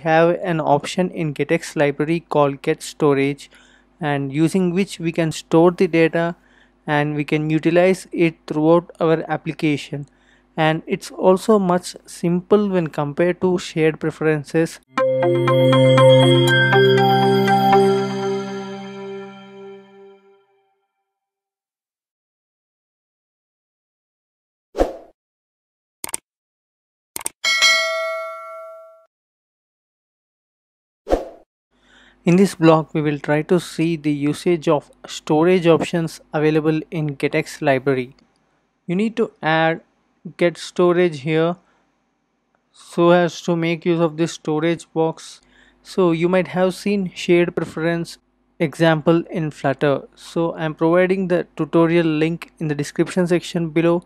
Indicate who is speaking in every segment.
Speaker 1: have an option in GetX library called get storage and using which we can store the data and we can utilize it throughout our application and it's also much simple when compared to shared preferences In this block, we will try to see the usage of storage options available in GetX library. You need to add get storage here so as to make use of this storage box. So you might have seen shared preference example in Flutter. So I'm providing the tutorial link in the description section below.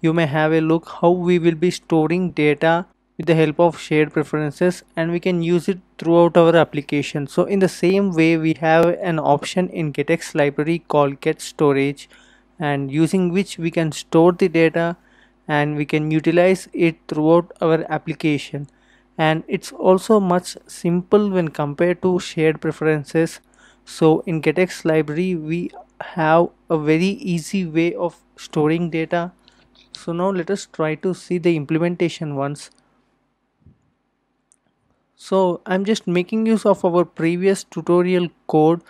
Speaker 1: You may have a look how we will be storing data with the help of shared preferences and we can use it throughout our application. So in the same way we have an option in GetX library called get storage and using which we can store the data and we can utilize it throughout our application and it's also much simple when compared to shared preferences so in getx library we have a very easy way of storing data so now let us try to see the implementation once so I'm just making use of our previous tutorial code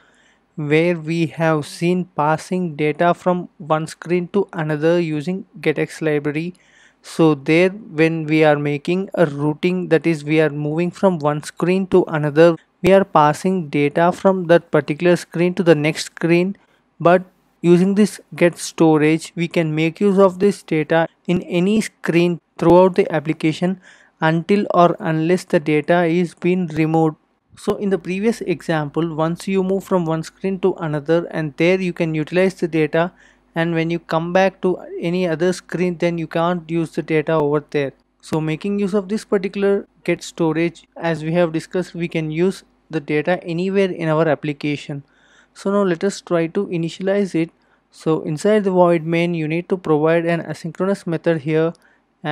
Speaker 1: where we have seen passing data from one screen to another using getx library so there when we are making a routing that is we are moving from one screen to another we are passing data from that particular screen to the next screen but using this get storage we can make use of this data in any screen throughout the application until or unless the data is been removed. So in the previous example, once you move from one screen to another and there you can utilize the data and when you come back to any other screen then you can't use the data over there. So making use of this particular get storage as we have discussed we can use the data anywhere in our application. So now let us try to initialize it. So inside the void main you need to provide an asynchronous method here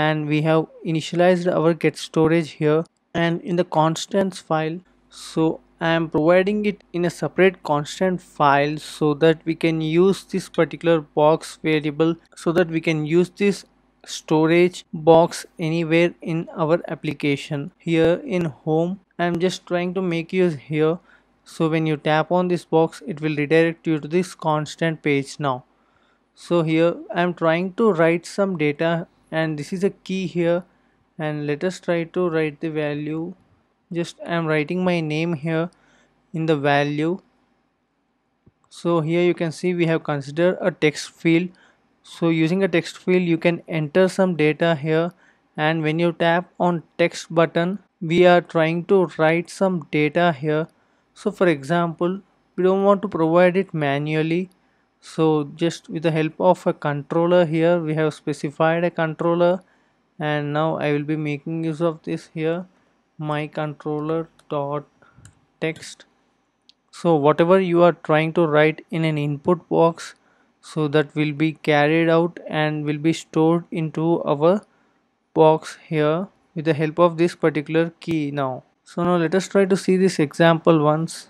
Speaker 1: and we have initialized our get storage here and in the constants file so I am providing it in a separate constant file so that we can use this particular box variable so that we can use this storage box anywhere in our application here in home I'm just trying to make use here so when you tap on this box it will redirect you to this constant page now so here I'm trying to write some data and this is a key here and let us try to write the value just I'm writing my name here in the value so here you can see we have considered a text field so using a text field you can enter some data here and when you tap on text button we are trying to write some data here so for example we don't want to provide it manually so just with the help of a controller here we have specified a controller and now I will be making use of this here my controller dot text so whatever you are trying to write in an input box so that will be carried out and will be stored into our box here with the help of this particular key now so now let us try to see this example once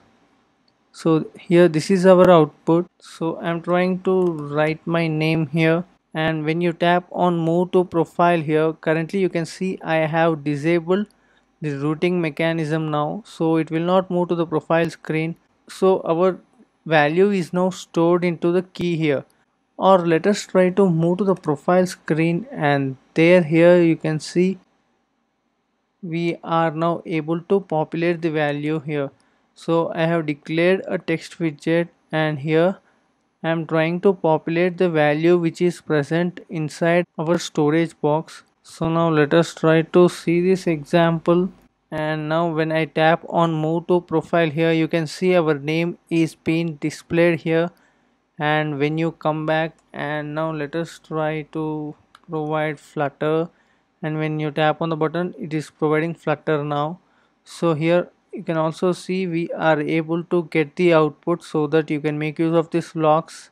Speaker 1: so here this is our output so I'm trying to write my name here and when you tap on move to profile here currently you can see I have disabled the routing mechanism now so it will not move to the profile screen so our value is now stored into the key here or let us try to move to the profile screen and there here you can see we are now able to populate the value here so I have declared a text widget and here I am trying to populate the value which is present inside our storage box so now let us try to see this example and now when I tap on move to profile here you can see our name is being displayed here and when you come back and now let us try to provide flutter and when you tap on the button it is providing flutter now so here you can also see we are able to get the output so that you can make use of these logs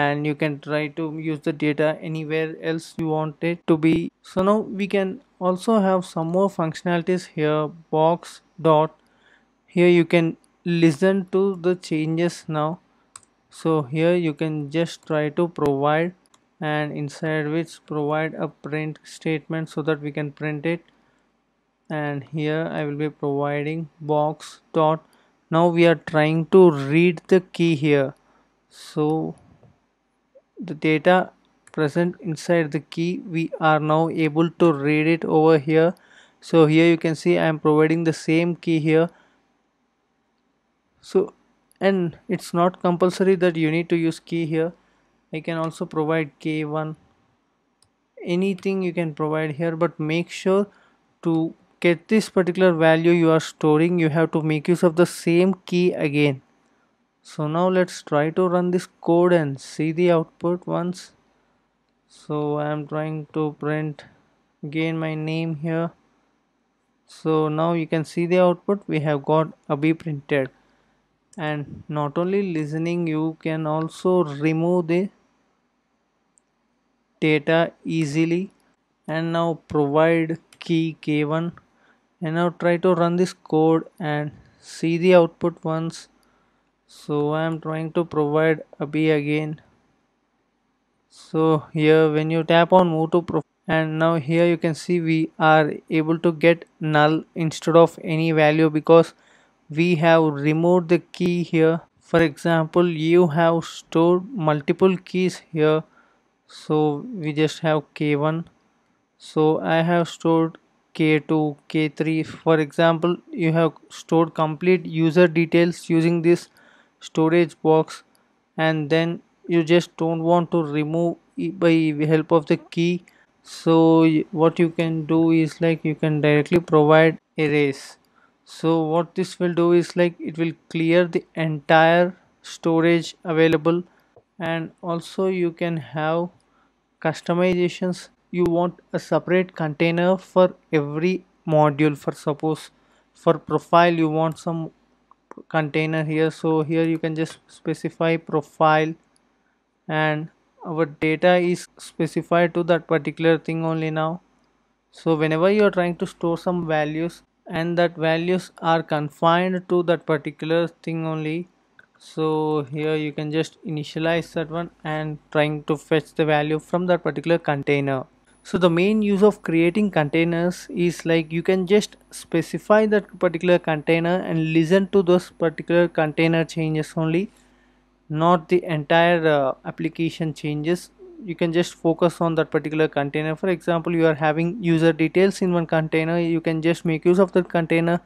Speaker 1: and you can try to use the data anywhere else you want it to be so now we can also have some more functionalities here box dot here you can listen to the changes now so here you can just try to provide and inside which provide a print statement so that we can print it and here I will be providing box dot now we are trying to read the key here so the data present inside the key we are now able to read it over here so here you can see I am providing the same key here so and it's not compulsory that you need to use key here I can also provide k1 anything you can provide here but make sure to get this particular value you are storing you have to make use of the same key again so now let's try to run this code and see the output once so I am trying to print again my name here so now you can see the output we have got a B printed and not only listening you can also remove the data easily and now provide key k1 and now try to run this code and see the output once so I am trying to provide a B again so here when you tap on move to profile and now here you can see we are able to get null instead of any value because we have removed the key here for example you have stored multiple keys here so we just have k1 so I have stored K2, K3. For example, you have stored complete user details using this storage box and then you just don't want to remove by help of the key. So what you can do is like you can directly provide erase. So what this will do is like it will clear the entire storage available and also you can have customizations you want a separate container for every module for suppose for profile you want some container here so here you can just specify profile and our data is specified to that particular thing only now so whenever you are trying to store some values and that values are confined to that particular thing only so here you can just initialize that one and trying to fetch the value from that particular container so the main use of creating containers is like you can just specify that particular container and listen to those particular container changes only not the entire uh, application changes you can just focus on that particular container for example you are having user details in one container you can just make use of that container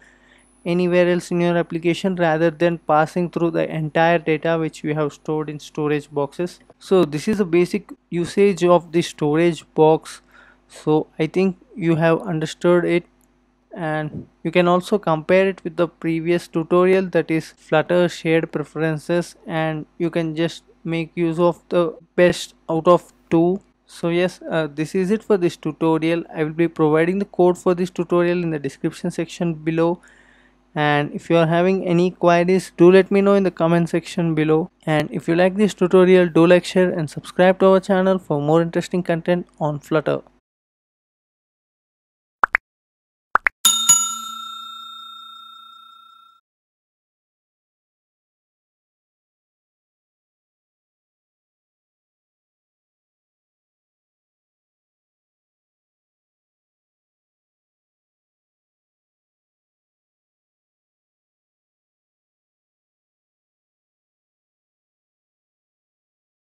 Speaker 1: anywhere else in your application rather than passing through the entire data which we have stored in storage boxes so this is the basic usage of the storage box so I think you have understood it and you can also compare it with the previous tutorial that is flutter shared preferences and you can just make use of the best out of two so yes uh, this is it for this tutorial i will be providing the code for this tutorial in the description section below and if you are having any queries do let me know in the comment section below and if you like this tutorial do like share and subscribe to our channel for more interesting content on flutter